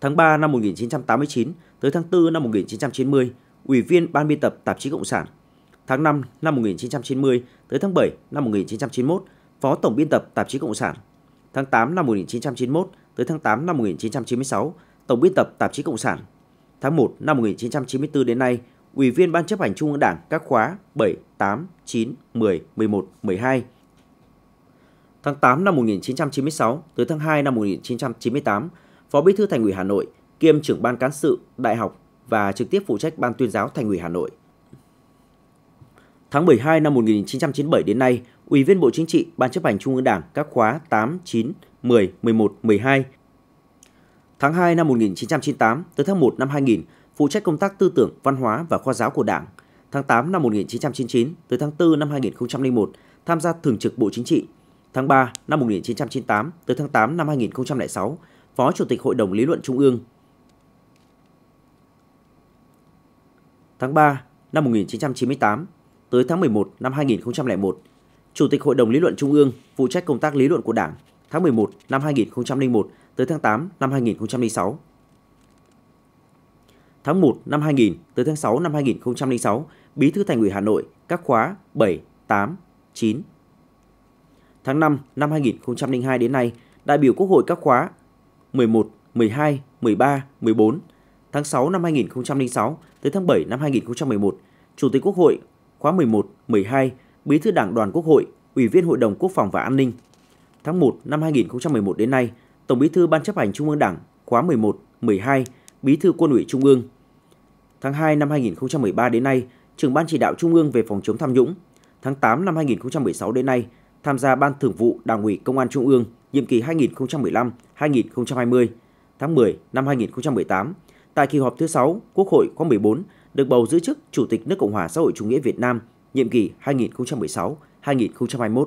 Speaker 1: Tháng 3 năm 1989 tới tháng 4 năm 1990, Ủy viên Ban biên tập Tạp chí Cộng sản, tháng 5 năm 1990 tới tháng 7 năm 1991, Phó Tổng biên tập Tạp chí Cộng sản. Tháng 8 năm 1991 tới tháng 8 năm 1996, Tổng biên tập Tạp chí Cộng sản. Tháng 1 năm 1994 đến nay, Ủy viên Ban chấp hành Trung ương Đảng các khóa 7, 8, 9, 10, 11, 12. Tháng 8 năm 1996 tới tháng 2 năm 1998, Phó Bí thư Thành ủy Hà Nội, kiêm trưởng ban cán sự Đại học và trực tiếp phụ trách Ban tuyên giáo Thành ủy Hà Nội. Tháng 12 năm 1997 đến nay, Ủy viên Bộ Chính trị, Ban chấp hành Trung ương Đảng các khóa 8, 9, 10, 11, 12. Tháng 2 năm 1998 tới tháng 1 năm 2000, phụ trách công tác tư tưởng, văn hóa và khoa giáo của Đảng. Tháng 8 năm 1999 tới tháng 4 năm 2001, tham gia thường trực Bộ Chính trị. Tháng 3 năm 1998 tới tháng 8 năm 2006, Phó Chủ tịch Hội đồng Lý luận Trung ương. Tháng 3 năm 1998 tới tháng 11 năm 2001, Chủ tịch Hội đồng Lý luận Trung ương, phụ trách công tác lý luận của Đảng, tháng 11 năm 2001 tới tháng 8 năm 2006. Tháng 1 năm 2000 tới tháng 6 năm 2006, Bí thư Thành ủy Hà Nội các khóa 7, 8, 9. Tháng 5 năm 2002 đến nay, đại biểu Quốc hội các khóa 11, 12, 13, 14. Tháng 6 năm 2006 tới tháng 7 năm 2011, Chủ tịch Quốc hội khóa 11, 12, Bí thư Đảng đoàn Quốc hội, Ủy viên Hội đồng Quốc phòng và An ninh. Tháng 1 năm 2011 đến nay, Tổng Bí thư Ban chấp hành Trung ương Đảng khóa 11, 12, Bí thư Quân ủy Trung ương. Tháng 2 năm 2013 đến nay, trưởng Ban chỉ đạo Trung ương về phòng chống tham nhũng. Tháng 8 năm 2016 đến nay, tham gia Ban Thường vụ Đảng ủy Công an Trung ương nhiệm kỳ 2015-2020. Tháng 10 năm 2018, tại kỳ họp thứ 6 Quốc hội khóa 14 được bầu giữ chức Chủ tịch nước Cộng hòa xã hội chủ nghĩa Việt Nam nhiệm kỳ 2016-2021.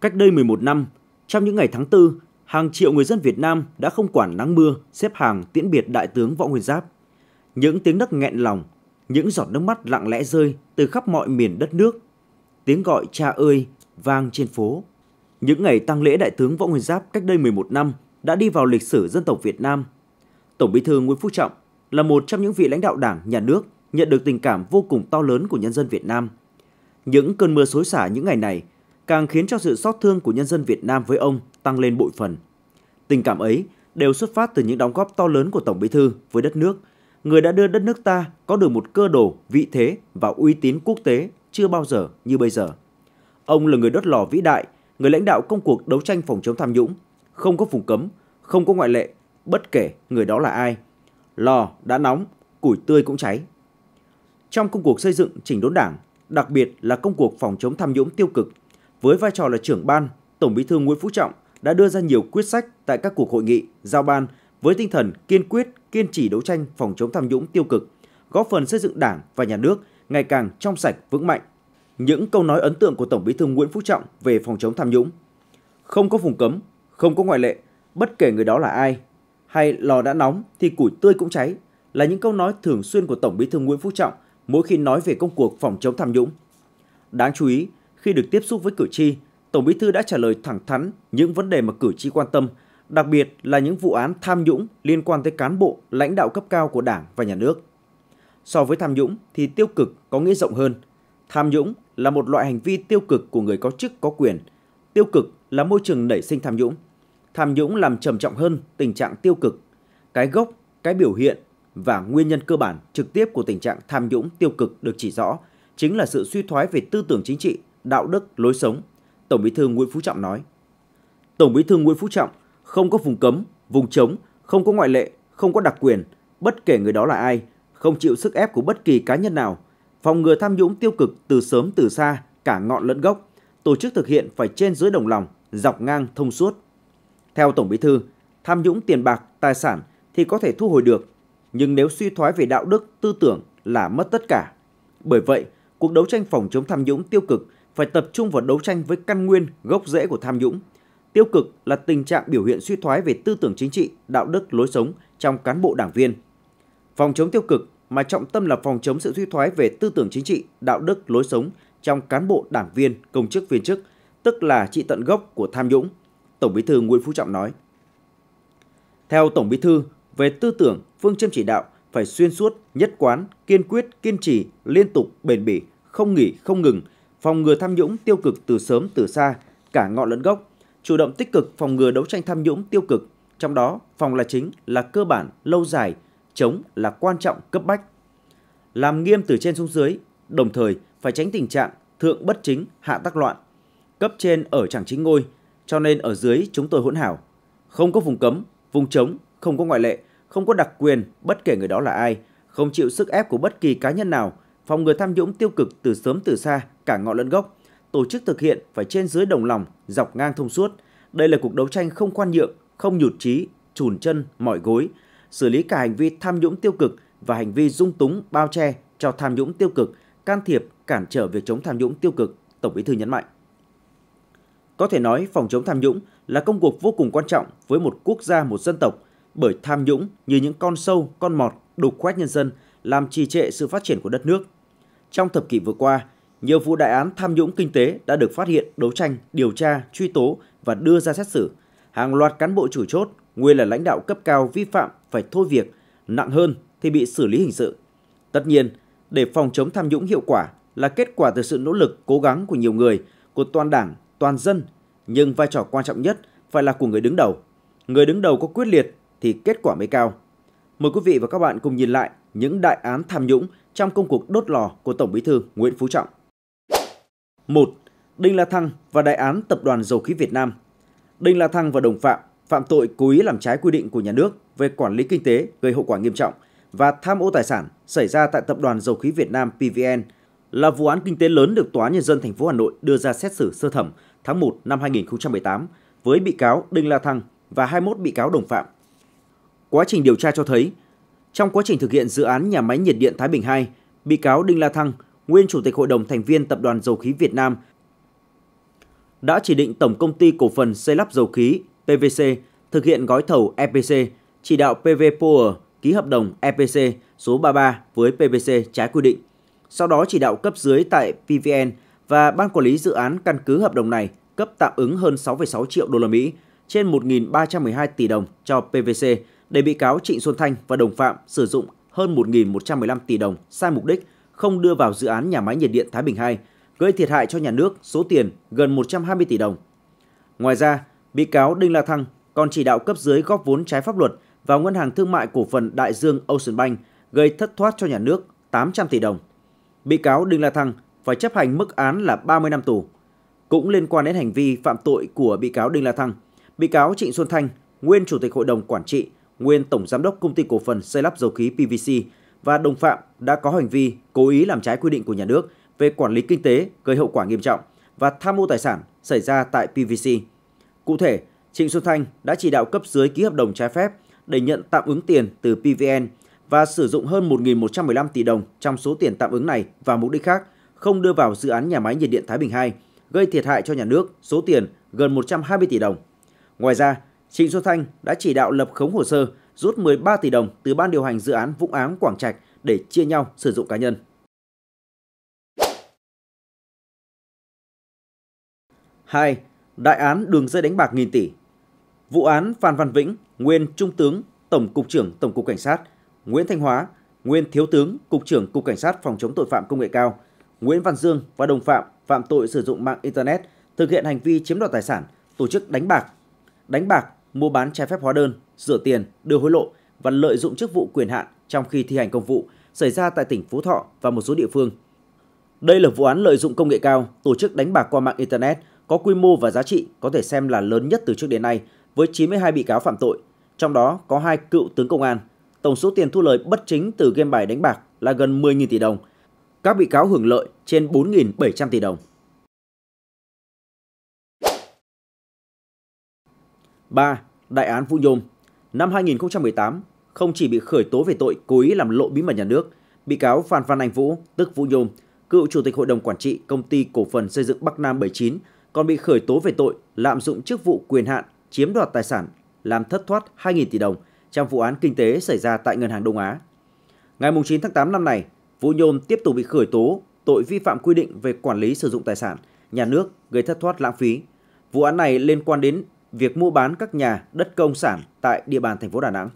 Speaker 1: Cách đây 11 năm, trong những ngày tháng 4, hàng triệu người dân Việt Nam đã không quản nắng mưa xếp hàng tiễn biệt Đại tướng Võ Nguyên Giáp. Những tiếng nấc nghẹn lòng, những giọt nước mắt lặng lẽ rơi từ khắp mọi miền đất nước. Tiếng gọi cha ơi vang trên phố những ngày tang lễ Đại tướng Võ Nguyên Giáp cách đây 11 năm đã đi vào lịch sử dân tộc Việt Nam. Tổng Bí thư Nguyễn Phú Trọng là một trong những vị lãnh đạo Đảng, nhà nước nhận được tình cảm vô cùng to lớn của nhân dân Việt Nam. Những cơn mưa xối xả những ngày này càng khiến cho sự xót thương của nhân dân Việt Nam với ông tăng lên bội phần. Tình cảm ấy đều xuất phát từ những đóng góp to lớn của Tổng Bí thư với đất nước, người đã đưa đất nước ta có được một cơ đồ, vị thế và uy tín quốc tế chưa bao giờ như bây giờ. Ông là người đốt lò vĩ đại người lãnh đạo công cuộc đấu tranh phòng chống tham nhũng, không có vùng cấm, không có ngoại lệ, bất kể người đó là ai. Lò đã nóng, củi tươi cũng cháy. Trong công cuộc xây dựng chỉnh đốn đảng, đặc biệt là công cuộc phòng chống tham nhũng tiêu cực, với vai trò là trưởng ban, Tổng bí thư Nguyễn Phú Trọng đã đưa ra nhiều quyết sách tại các cuộc hội nghị, giao ban với tinh thần kiên quyết, kiên trì đấu tranh phòng chống tham nhũng tiêu cực, góp phần xây dựng đảng và nhà nước ngày càng trong sạch vững mạnh, những câu nói ấn tượng của Tổng Bí thư Nguyễn Phú Trọng về phòng chống tham nhũng. Không có vùng cấm, không có ngoại lệ, bất kể người đó là ai, hay lò đã nóng thì củi tươi cũng cháy là những câu nói thường xuyên của Tổng Bí thư Nguyễn Phú Trọng mỗi khi nói về công cuộc phòng chống tham nhũng. Đáng chú ý, khi được tiếp xúc với cử tri, Tổng Bí thư đã trả lời thẳng thắn những vấn đề mà cử tri quan tâm, đặc biệt là những vụ án tham nhũng liên quan tới cán bộ, lãnh đạo cấp cao của Đảng và nhà nước. So với tham nhũng thì tiêu cực có nghĩa rộng hơn – Tham nhũng là một loại hành vi tiêu cực của người có chức có quyền. Tiêu cực là môi trường nảy sinh tham nhũng. Tham nhũng làm trầm trọng hơn tình trạng tiêu cực, cái gốc, cái biểu hiện và nguyên nhân cơ bản trực tiếp của tình trạng tham nhũng tiêu cực được chỉ rõ chính là sự suy thoái về tư tưởng chính trị, đạo đức, lối sống, Tổng Bí thư Nguyễn Phú Trọng nói. Tổng Bí thư Nguyễn Phú Trọng không có vùng cấm, vùng chống, không có ngoại lệ, không có đặc quyền, bất kể người đó là ai, không chịu sức ép của bất kỳ cá nhân nào phòng ngừa tham nhũng tiêu cực từ sớm từ xa, cả ngọn lẫn gốc, tổ chức thực hiện phải trên dưới đồng lòng, dọc ngang thông suốt. Theo Tổng Bí thư, tham nhũng tiền bạc, tài sản thì có thể thu hồi được, nhưng nếu suy thoái về đạo đức, tư tưởng là mất tất cả. Bởi vậy, cuộc đấu tranh phòng chống tham nhũng tiêu cực phải tập trung vào đấu tranh với căn nguyên, gốc rễ của tham nhũng. Tiêu cực là tình trạng biểu hiện suy thoái về tư tưởng chính trị, đạo đức, lối sống trong cán bộ đảng viên. Phòng chống tiêu cực mà trọng tâm là phòng chống sự suy thoái về tư tưởng chính trị, đạo đức, lối sống trong cán bộ, đảng viên, công chức viên chức, tức là trị tận gốc của tham nhũng, Tổng Bí thư Nguyễn Phú Trọng nói. Theo Tổng Bí thư, về tư tưởng, phương châm chỉ đạo phải xuyên suốt, nhất quán, kiên quyết, kiên trì, liên tục, bền bỉ, không nghỉ, không ngừng, phòng ngừa tham nhũng tiêu cực từ sớm từ xa, cả ngọn lẫn gốc, chủ động tích cực phòng ngừa đấu tranh tham nhũng tiêu cực, trong đó phòng là chính, là cơ bản, lâu dài – chống là quan trọng cấp bách. Làm nghiêm từ trên xuống dưới, đồng thời phải tránh tình trạng thượng bất chính, hạ tắc loạn. Cấp trên ở chẳng chính ngôi, cho nên ở dưới chúng tôi hỗn hảo. Không có vùng cấm, vùng chống, không có ngoại lệ, không có đặc quyền bất kể người đó là ai, không chịu sức ép của bất kỳ cá nhân nào, phòng ngừa tham nhũng tiêu cực từ sớm từ xa, cả ngọn lẫn gốc. Tổ chức thực hiện phải trên dưới đồng lòng, dọc ngang thông suốt. Đây là cuộc đấu tranh không khoan nhượng, không nhụt chí, chùn chân, mỏi gối, xử lý cả hành vi tham nhũng tiêu cực và hành vi dung túng bao che cho tham nhũng tiêu cực, can thiệp, cản trở việc chống tham nhũng tiêu cực, Tổng Bí thư nhấn mạnh. Có thể nói phòng chống tham nhũng là công cuộc vô cùng quan trọng với một quốc gia, một dân tộc, bởi tham nhũng như những con sâu, con mọt đục khoét nhân dân, làm trì trệ sự phát triển của đất nước. Trong thập kỷ vừa qua, nhiều vụ đại án tham nhũng kinh tế đã được phát hiện, đấu tranh, điều tra, truy tố và đưa ra xét xử. Hàng loạt cán bộ chủ chốt nguyên là lãnh đạo cấp cao vi phạm phải thôi việc, nặng hơn thì bị xử lý hình sự. Tất nhiên, để phòng chống tham nhũng hiệu quả là kết quả từ sự nỗ lực cố gắng của nhiều người, của toàn đảng, toàn dân, nhưng vai trò quan trọng nhất phải là của người đứng đầu. Người đứng đầu có quyết liệt thì kết quả mới cao. Mời quý vị và các bạn cùng nhìn lại những đại án tham nhũng trong công cuộc đốt lò của Tổng Bí thư Nguyễn Phú Trọng. 1. Đinh La Thăng và đại án Tập đoàn Dầu khí Việt Nam. Đinh La Thăng và đồng phạm phạm tội cố ý làm trái quy định của nhà nước về quản lý kinh tế gây hậu quả nghiêm trọng và tham ô tài sản xảy ra tại Tập đoàn Dầu khí Việt Nam PVN là vụ án kinh tế lớn được Tòa Nhân dân thành phố Hà Nội đưa ra xét xử sơ thẩm tháng 1 năm 2018 với bị cáo Đinh La Thăng và 21 bị cáo đồng phạm. Quá trình điều tra cho thấy, trong quá trình thực hiện dự án nhà máy nhiệt điện Thái Bình 2, bị cáo Đinh La Thăng, nguyên chủ tịch hội đồng thành viên Tập đoàn Dầu khí Việt Nam, đã chỉ định Tổng công ty Cổ phần Xây lắp Dầu khí PVC thực hiện gói thầu EPC, chỉ đạo PV Power ký hợp đồng EPC số 33 với PVC trái quy định. Sau đó chỉ đạo cấp dưới tại PVN và ban quản lý dự án căn cứ hợp đồng này cấp tạm ứng hơn 6,6 triệu đô la Mỹ, trên 1.312 tỷ đồng cho PVC để bị cáo Trịnh Xuân Thanh và đồng phạm sử dụng hơn 1.115 tỷ đồng sai mục đích không đưa vào dự án nhà máy nhiệt điện Thái Bình 2, gây thiệt hại cho nhà nước số tiền gần 120 tỷ đồng. Ngoài ra, Bị cáo Đinh La Thăng còn chỉ đạo cấp dưới góp vốn trái pháp luật vào Ngân hàng Thương mại Cổ phần Đại Dương Ocean Bank gây thất thoát cho nhà nước 800 tỷ đồng. Bị cáo Đinh La Thăng phải chấp hành mức án là 30 năm tù. Cũng liên quan đến hành vi phạm tội của bị cáo Đinh La Thăng, bị cáo Trịnh Xuân Thanh, nguyên chủ tịch hội đồng quản trị, nguyên tổng giám đốc công ty cổ phần xây lắp dầu khí PVC và đồng phạm đã có hành vi cố ý làm trái quy định của nhà nước về quản lý kinh tế gây hậu quả nghiêm trọng và tham mô tài sản xảy ra tại PVC. Cụ thể, Trịnh Xuân Thanh đã chỉ đạo cấp dưới ký hợp đồng trái phép để nhận tạm ứng tiền từ PVN và sử dụng hơn 1.115 tỷ đồng trong số tiền tạm ứng này và mục đích khác, không đưa vào dự án nhà máy nhiệt điện Thái Bình 2, gây thiệt hại cho nhà nước số tiền gần 120 tỷ đồng. Ngoài ra, Trịnh Xuân Thanh đã chỉ đạo lập khống hồ sơ rút 13 tỷ đồng từ ban điều hành dự án Vũng Áng Quảng Trạch để chia nhau sử dụng cá nhân. Hai, đại án đường dây đánh bạc nghìn tỷ, vụ án Phan Văn Vĩnh, nguyên Trung tướng, Tổng cục trưởng Tổng cục Cảnh sát, Nguyễn Thanh Hóa, nguyên Thiếu tướng, Cục trưởng Cục Cảnh sát phòng chống tội phạm công nghệ cao, Nguyễn Văn Dương và đồng phạm phạm tội sử dụng mạng internet thực hiện hành vi chiếm đoạt tài sản, tổ chức đánh bạc, đánh bạc, mua bán trái phép hóa đơn, rửa tiền, đưa hối lộ và lợi dụng chức vụ quyền hạn trong khi thi hành công vụ xảy ra tại tỉnh Phú Thọ và một số địa phương. Đây là vụ án lợi dụng công nghệ cao, tổ chức đánh bạc qua mạng internet có quy mô và giá trị có thể xem là lớn nhất từ trước đến nay với 92 bị cáo phạm tội, trong đó có hai cựu tướng công an. Tổng số tiền thu lời bất chính từ game bài đánh bạc là gần 10.000 tỷ đồng. Các bị cáo hưởng lợi trên 4.700 tỷ đồng. 3. Đại án Vũ Nhôm Năm 2018, không chỉ bị khởi tố về tội cố ý làm lộ bí mật nhà nước, bị cáo Phan Văn Anh Vũ, tức Vũ Nhôm, cựu chủ tịch hội đồng quản trị công ty cổ phần xây dựng Bắc Nam 79 còn bị khởi tố về tội lạm dụng chức vụ quyền hạn, chiếm đoạt tài sản, làm thất thoát 2.000 tỷ đồng trong vụ án kinh tế xảy ra tại Ngân hàng Đông Á. Ngày 9 tháng 8 năm này, Vũ Nhôm tiếp tục bị khởi tố tội vi phạm quy định về quản lý sử dụng tài sản, nhà nước gây thất thoát lãng phí. Vụ án này liên quan đến việc mua bán các nhà đất công sản tại địa bàn thành phố Đà Nẵng.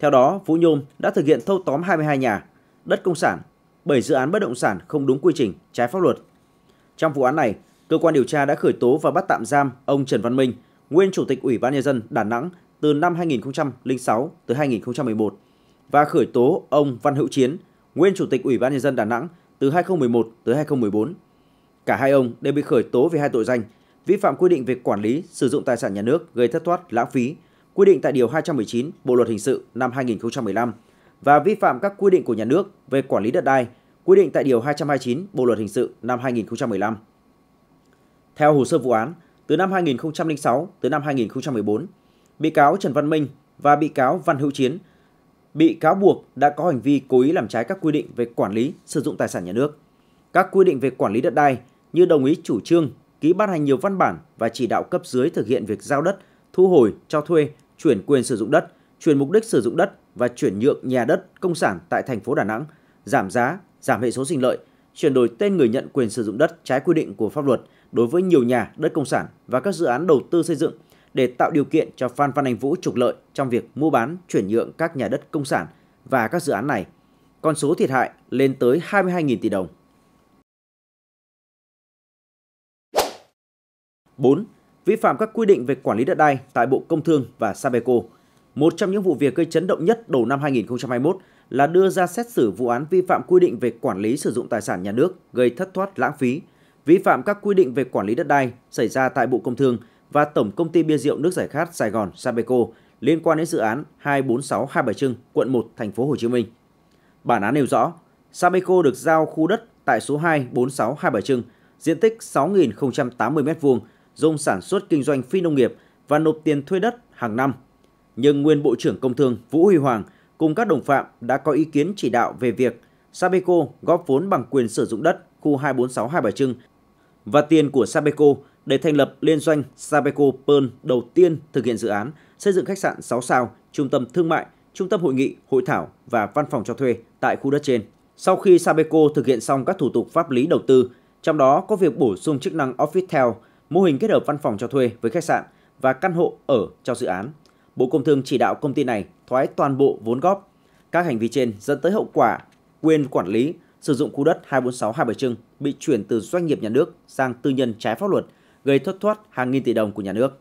Speaker 1: Theo đó, Vũ Nhôm đã thực hiện thâu tóm 22 nhà, đất công sản, 7 dự án bất động sản không đúng quy trình, trái pháp luật. Trong vụ án này, cơ quan điều tra đã khởi tố và bắt tạm giam ông Trần Văn Minh, nguyên chủ tịch Ủy ban nhân dân Đà Nẵng từ năm 2006 tới 2011 và khởi tố ông Văn Hữu Chiến, nguyên chủ tịch Ủy ban nhân dân Đà Nẵng từ 2011 tới 2014. Cả hai ông đều bị khởi tố về hai tội danh vi phạm quy định về quản lý sử dụng tài sản nhà nước gây thất thoát lãng phí, quy định tại điều 219 Bộ luật hình sự năm 2015 và vi phạm các quy định của nhà nước về quản lý đất đai, quy định tại điều 229 Bộ luật hình sự năm 2015. Theo hồ sơ vụ án, từ năm 2006 tới năm 2014, bị cáo Trần Văn Minh và bị cáo Văn Hữu Chiến bị cáo buộc đã có hành vi cố ý làm trái các quy định về quản lý sử dụng tài sản nhà nước. Các quy định về quản lý đất đai như đồng ý chủ trương, ký ban hành nhiều văn bản và chỉ đạo cấp dưới thực hiện việc giao đất, thu hồi, cho thuê, chuyển quyền sử dụng đất, chuyển mục đích sử dụng đất và chuyển nhượng nhà đất công sản tại thành phố Đà Nẵng, giảm giá, giảm hệ số sinh lợi, chuyển đổi tên người nhận quyền sử dụng đất trái quy định của pháp luật đối với nhiều nhà, đất công sản và các dự án đầu tư xây dựng để tạo điều kiện cho Phan Văn Anh Vũ trục lợi trong việc mua bán, chuyển nhượng các nhà đất công sản và các dự án này. Con số thiệt hại lên tới 22.000 tỷ đồng. 4. Vi phạm các quy định về quản lý đất đai tại Bộ Công Thương và Sabeco. Một trong những vụ việc gây chấn động nhất đầu năm 2021 là đưa ra xét xử vụ án vi phạm quy định về quản lý sử dụng tài sản nhà nước gây thất thoát lãng phí, vi phạm các quy định về quản lý đất đai xảy ra tại Bộ Công Thương và Tổng công ty bia rượu nước giải khát Sài Gòn Sabeco liên quan đến dự án 246 Hai Bà Trưng, quận 1, thành phố Hồ Chí Minh. Bản án nêu rõ, Sabeco được giao khu đất tại số 246 Hai Bà Trưng, diện tích 6.080 m2, dùng sản xuất kinh doanh phi nông nghiệp và nộp tiền thuê đất hàng năm. Nhưng nguyên Bộ trưởng Công Thương Vũ Huy Hoàng cùng các đồng phạm đã có ý kiến chỉ đạo về việc Sabeco góp vốn bằng quyền sử dụng đất khu 246 Hai Bà Trưng và tiền của Sabeco để thành lập liên doanh Sabeco Pearl đầu tiên thực hiện dự án xây dựng khách sạn 6 sao, trung tâm thương mại, trung tâm hội nghị, hội thảo và văn phòng cho thuê tại khu đất trên. Sau khi Sabeco thực hiện xong các thủ tục pháp lý đầu tư, trong đó có việc bổ sung chức năng Office Tel, mô hình kết hợp văn phòng cho thuê với khách sạn và căn hộ ở cho dự án. Bộ Công Thương chỉ đạo công ty này thoái toàn bộ vốn góp. Các hành vi trên dẫn tới hậu quả quyền quản lý sử dụng khu đất 246 Hai Bà Trưng bị chuyển từ doanh nghiệp nhà nước sang tư nhân trái pháp luật, gây thất thoát hàng nghìn tỷ đồng của nhà nước.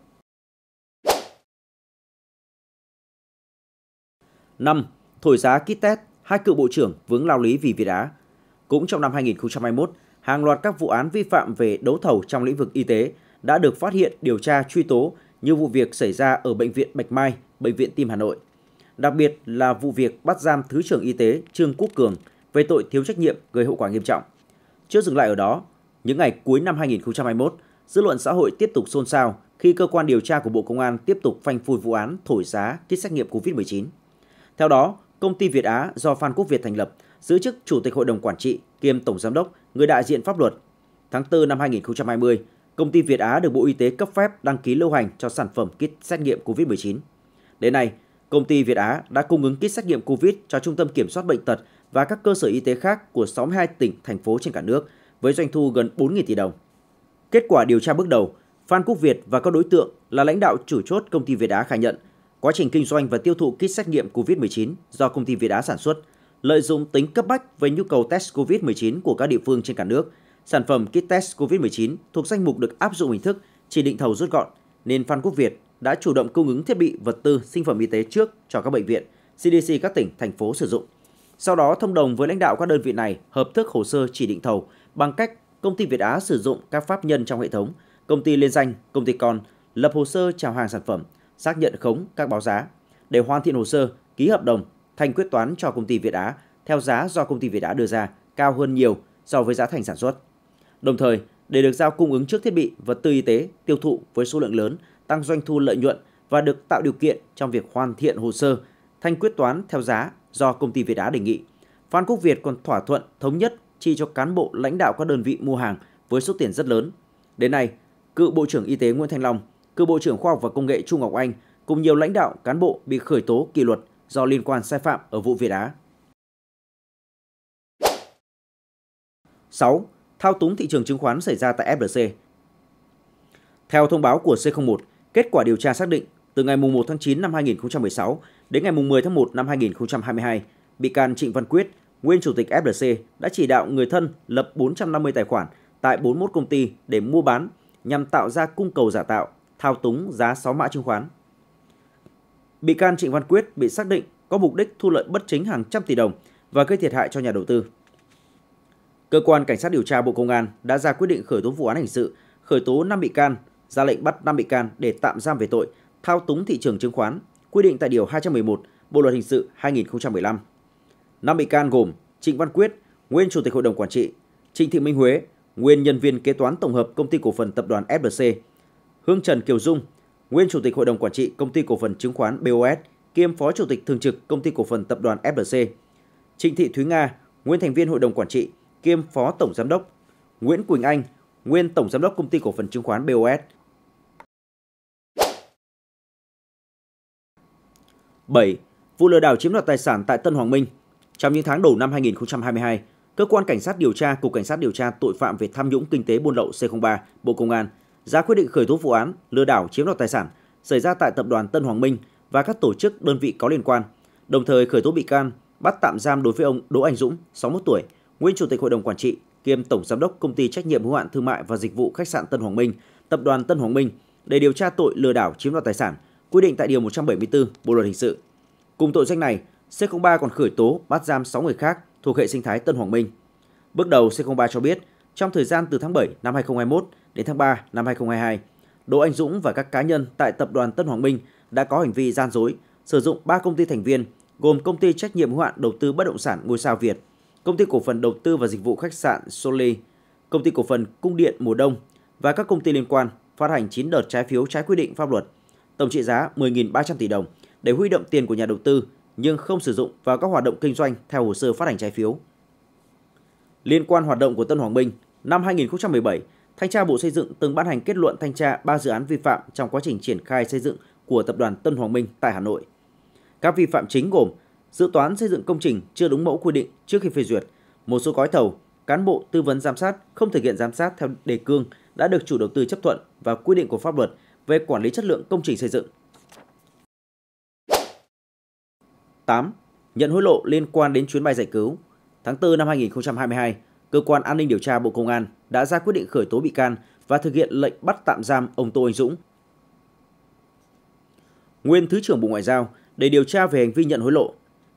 Speaker 1: 5. Thổi giá kit test, hai cựu bộ trưởng vướng lao lý vì Việt Á. Cũng trong năm 2021, hàng loạt các vụ án vi phạm về đấu thầu trong lĩnh vực y tế đã được phát hiện, điều tra, truy tố như vụ việc xảy ra ở Bệnh viện Bạch Mai, Bệnh viện Tim Hà Nội. Đặc biệt là vụ việc bắt giam Thứ trưởng Y tế Trương Quốc Cường về tội thiếu trách nhiệm gây hậu quả nghiêm trọng. Chưa dừng lại ở đó, những ngày cuối năm 2021, dư luận xã hội tiếp tục xôn xao khi cơ quan điều tra của Bộ Công an tiếp tục phanh phui vụ án thổi giá kit xét nghiệm COVID-19. Theo đó, công ty Việt Á do Phan Quốc Việt thành lập giữ chức Chủ tịch Hội đồng Quản trị kiêm Tổng Giám đốc, người đại diện pháp luật. Tháng 4 năm 2020, công ty Việt Á được Bộ Y tế cấp phép đăng ký lưu hành cho sản phẩm kit xét nghiệm COVID-19. Đến nay, công ty Việt Á đã cung ứng kit xét nghiệm COVID cho Trung tâm Kiểm soát Bệnh tật và các cơ sở y tế khác của 62 tỉnh, thành phố trên cả nước với doanh thu gần 4.000 tỷ đồng. Kết quả điều tra bước đầu, Phan Quốc Việt và các đối tượng là lãnh đạo chủ chốt công ty Việt Á khai nhận quá trình kinh doanh và tiêu thụ kit xét nghiệm COVID-19 do công ty Việt Á sản xuất, lợi dụng tính cấp bách về nhu cầu test COVID-19 của các địa phương trên cả nước – Sản phẩm kit test COVID-19 thuộc danh mục được áp dụng hình thức chỉ định thầu rút gọn, nên Phan Quốc Việt đã chủ động cung ứng thiết bị, vật tư, sinh phẩm y tế trước cho các bệnh viện, CDC các tỉnh, thành phố sử dụng. Sau đó thông đồng với lãnh đạo các đơn vị này hợp thức hồ sơ chỉ định thầu bằng cách công ty Việt Á sử dụng các pháp nhân trong hệ thống, công ty liên danh, công ty con lập hồ sơ chào hàng sản phẩm, xác nhận khống các báo giá để hoàn thiện hồ sơ, ký hợp đồng, thành quyết toán cho công ty Việt Á theo giá do công ty Việt Á đưa ra cao hơn nhiều so với giá thành sản xuất. Đồng thời, để được giao cung ứng trước thiết bị, vật tư y tế, tiêu thụ với số lượng lớn, tăng doanh thu lợi nhuận và được tạo điều kiện trong việc hoàn thiện hồ sơ, thanh quyết toán theo giá do công ty Việt Á đề nghị. Phan Quốc Việt còn thỏa thuận thống nhất chi cho cán bộ lãnh đạo các đơn vị mua hàng với số tiền rất lớn. Đến nay, cựu Bộ trưởng Y tế Nguyễn Thanh Long, cựu Bộ trưởng Khoa học và Công nghệ Trung Ngọc Anh cùng nhiều lãnh đạo cán bộ bị khởi tố kỷ luật do liên quan sai phạm ở vụ Việt Á. 6 thao túng thị trường chứng khoán xảy ra tại FLC. Theo thông báo của C01, kết quả điều tra xác định từ ngày 1 tháng 9 năm 2016 đến ngày 10 tháng 1 năm 2022, bị can Trịnh Văn Quyết, nguyên chủ tịch FLC đã chỉ đạo người thân lập 450 tài khoản tại 41 công ty để mua bán nhằm tạo ra cung cầu giả tạo, thao túng giá 6 mã chứng khoán. Bị can Trịnh Văn Quyết bị xác định có mục đích thu lợi bất chính hàng trăm tỷ đồng và gây thiệt hại cho nhà đầu tư. Cơ quan Cảnh sát điều tra Bộ Công an đã ra quyết định khởi tố vụ án hình sự, khởi tố 5 bị can, ra lệnh bắt 5 bị can để tạm giam về tội thao túng thị trường chứng khoán, quy định tại Điều 211 Bộ Luật Hình sự 2015. 5 bị can gồm Trịnh Văn Quyết, nguyên Chủ tịch Hội đồng Quản trị, Trịnh Thị Minh Huế, nguyên nhân viên kế toán tổng hợp Công ty Cổ phần Tập đoàn FLC, Hương Trần Kiều Dung, nguyên Chủ tịch Hội đồng Quản trị Công ty Cổ phần Chứng khoán BOS, kiêm Phó Chủ tịch Thường trực Công ty Cổ phần Tập đoàn FLC, Trịnh Thị Thúy Nga, nguyên thành viên Hội đồng Quản trị kiêm Phó Tổng Giám đốc, Nguyễn Quỳnh Anh, nguyên Tổng Giám đốc Công ty Cổ phần Chứng khoán BOS. 7. Vụ lừa đảo chiếm đoạt tài sản tại Tân Hoàng Minh Trong những tháng đầu năm 2022, Cơ quan Cảnh sát điều tra Cục Cảnh sát điều tra tội phạm về tham nhũng kinh tế buôn lậu C03, Bộ Công an ra quyết định khởi tố vụ án lừa đảo chiếm đoạt tài sản xảy ra tại tập đoàn Tân Hoàng Minh và các tổ chức đơn vị có liên quan, đồng thời khởi tố bị can, bắt tạm giam đối với ông Đỗ Anh Dũng, 61 tuổi, nguyên chủ tịch hội đồng quản trị kiêm tổng giám đốc công ty trách nhiệm hữu hạn thương mại và dịch vụ khách sạn Tân Hoàng Minh, tập đoàn Tân Hoàng Minh để điều tra tội lừa đảo chiếm đoạt tài sản quy định tại điều 174 Bộ luật hình sự. Cùng tội danh này, C03 còn khởi tố bắt giam 6 người khác thuộc hệ sinh thái Tân Hoàng Minh. Bước đầu C03 cho biết, trong thời gian từ tháng 7 năm 2021 đến tháng 3 năm 2022, Đỗ Anh Dũng và các cá nhân tại tập đoàn Tân Hoàng Minh đã có hành vi gian dối, sử dụng 3 công ty thành viên gồm công ty trách nhiệm hữu hạn đầu tư bất động sản Ngôi sao Việt, Công ty cổ phần đầu tư và dịch vụ khách sạn Soli, Công ty cổ phần Cung điện Mùa Đông và các công ty liên quan phát hành 9 đợt trái phiếu trái quy định pháp luật, tổng trị giá 10.300 tỷ đồng để huy động tiền của nhà đầu tư nhưng không sử dụng vào các hoạt động kinh doanh theo hồ sơ phát hành trái phiếu. Liên quan hoạt động của Tân Hoàng Minh, năm 2017, Thanh tra Bộ Xây dựng từng ban hành kết luận thanh tra 3 dự án vi phạm trong quá trình triển khai xây dựng của tập đoàn Tân Hoàng Minh tại Hà Nội. Các vi phạm chính gồm dự toán xây dựng công trình chưa đúng mẫu quy định trước khi phê duyệt, một số gói thầu, cán bộ tư vấn giám sát không thực hiện giám sát theo đề cương đã được chủ đầu tư chấp thuận và quy định của pháp luật về quản lý chất lượng công trình xây dựng. 8. Nhận hối lộ liên quan đến chuyến bay giải cứu. Tháng 4 năm 2022, cơ quan an ninh điều tra Bộ Công an đã ra quyết định khởi tố bị can và thực hiện lệnh bắt tạm giam ông Tô Anh Dũng. Nguyên Thứ trưởng Bộ Ngoại giao để điều tra về hành vi nhận hối lộ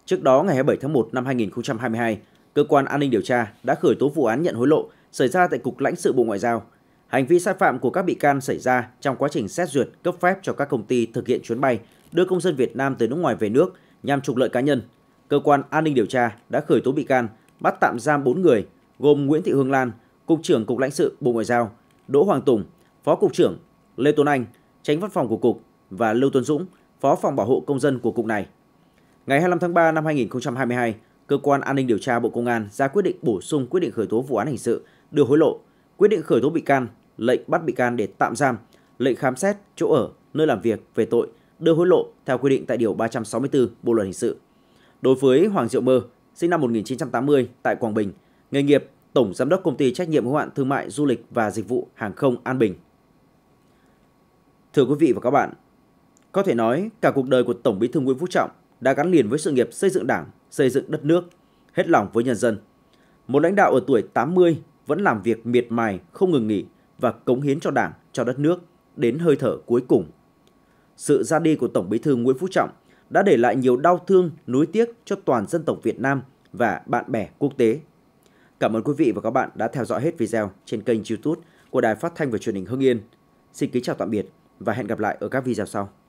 Speaker 1: Trước đó, ngày 27 tháng 1 năm 2022, Cơ quan An ninh điều tra đã khởi tố vụ án nhận hối lộ xảy ra tại Cục lãnh sự Bộ Ngoại giao. Hành vi sai phạm của các bị can xảy ra trong quá trình xét duyệt cấp phép cho các công ty thực hiện chuyến bay đưa công dân Việt Nam từ nước ngoài về nước nhằm trục lợi cá nhân. Cơ quan An ninh điều tra đã khởi tố bị can, bắt tạm giam 4 người, gồm Nguyễn Thị Hương Lan, Cục trưởng Cục lãnh sự Bộ Ngoại giao, Đỗ Hoàng Tùng, Phó Cục trưởng, Lê Tuấn Anh, Tránh Văn phòng của Cục và Lưu Tuấn Dũng, Phó Phòng Bảo hộ Công dân của Cục này. Ngày 25 tháng 3 năm 2022, Cơ quan An ninh Điều tra Bộ Công an ra quyết định bổ sung quyết định khởi tố vụ án hình sự đưa hối lộ, quyết định khởi tố bị can, lệnh bắt bị can để tạm giam, lệnh khám xét chỗ ở, nơi làm việc về tội đưa hối lộ theo quy định tại điều 364 Bộ luật hình sự. Đối với Hoàng Diệu Mơ, sinh năm 1980 tại Quảng Bình, nghề nghiệp Tổng giám đốc công ty trách nhiệm hữu hạn thương mại du lịch và dịch vụ hàng không An Bình. Thưa quý vị và các bạn, có thể nói cả cuộc đời của Tổng Bí thư Nguyễn Phú Trọng đã gắn liền với sự nghiệp xây dựng đảng, xây dựng đất nước, hết lòng với nhân dân. Một lãnh đạo ở tuổi 80 vẫn làm việc miệt mài, không ngừng nghỉ và cống hiến cho đảng, cho đất nước đến hơi thở cuối cùng. Sự ra đi của Tổng bí thư Nguyễn Phú Trọng đã để lại nhiều đau thương, nuối tiếc cho toàn dân tộc Việt Nam và bạn bè quốc tế. Cảm ơn quý vị và các bạn đã theo dõi hết video trên kênh YouTube của Đài Phát thanh và Truyền hình Hưng Yên. Xin kính chào tạm biệt và hẹn gặp lại ở các video sau.